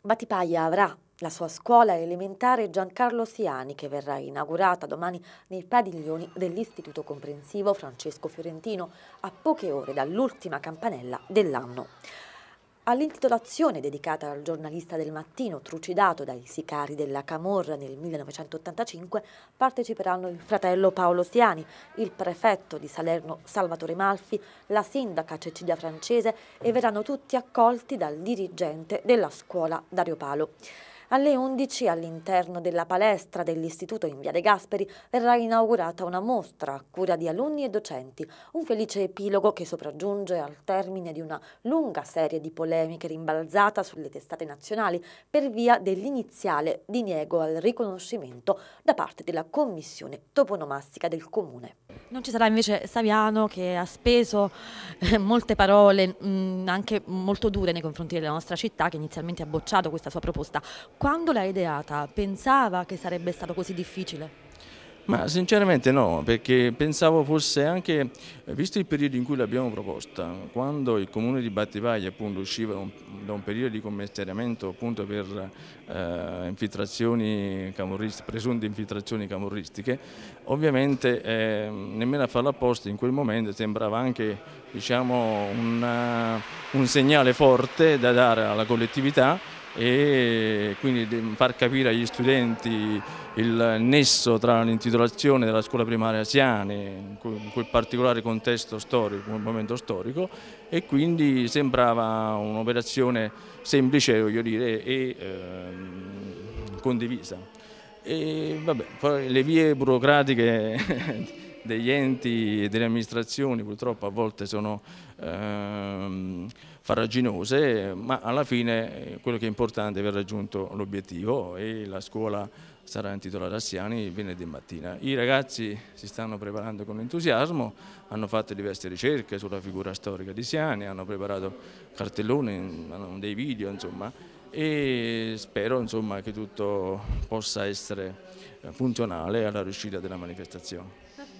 Battipaglia avrà la sua scuola elementare Giancarlo Siani, che verrà inaugurata domani nei padiglioni dell'Istituto Comprensivo Francesco Fiorentino, a poche ore dall'ultima campanella dell'anno. All'intitolazione dedicata al giornalista del mattino trucidato dai sicari della Camorra nel 1985 parteciperanno il fratello Paolo Siani, il prefetto di Salerno Salvatore Malfi, la sindaca Cecilia Francese e verranno tutti accolti dal dirigente della scuola Dario Palo. Alle 11 all'interno della palestra dell'Istituto in Via De Gasperi verrà inaugurata una mostra a cura di alunni e docenti, un felice epilogo che sopraggiunge al termine di una lunga serie di polemiche rimbalzata sulle testate nazionali per via dell'iniziale diniego al riconoscimento da parte della Commissione Toponomastica del Comune. Non ci sarà invece Saviano che ha speso eh, molte parole mm, anche molto dure nei confronti della nostra città che inizialmente ha bocciato questa sua proposta. Quando l'ha ideata, pensava che sarebbe stato così difficile? Ma sinceramente no, perché pensavo fosse anche, eh, visto il periodo in cui l'abbiamo proposta, quando il comune di Battivaglia appunto usciva da un periodo di commissariamento appunto per eh, infiltrazioni presunte infiltrazioni camorristiche, ovviamente eh, nemmeno a farlo apposta in quel momento sembrava anche diciamo, una, un segnale forte da dare alla collettività e quindi far capire agli studenti il nesso tra l'intitolazione della scuola primaria Siane in quel particolare contesto storico, un momento storico e quindi sembrava un'operazione semplice voglio dire e ehm, condivisa. E vabbè, le vie burocratiche degli enti e delle amministrazioni purtroppo a volte sono ehm, farraginose, ma alla fine eh, quello che è importante è aver raggiunto l'obiettivo e la scuola sarà intitolata a Siani venerdì mattina. I ragazzi si stanno preparando con entusiasmo, hanno fatto diverse ricerche sulla figura storica di Siani, hanno preparato cartelloni, hanno dei video, insomma, e spero insomma, che tutto possa essere eh, funzionale alla riuscita della manifestazione.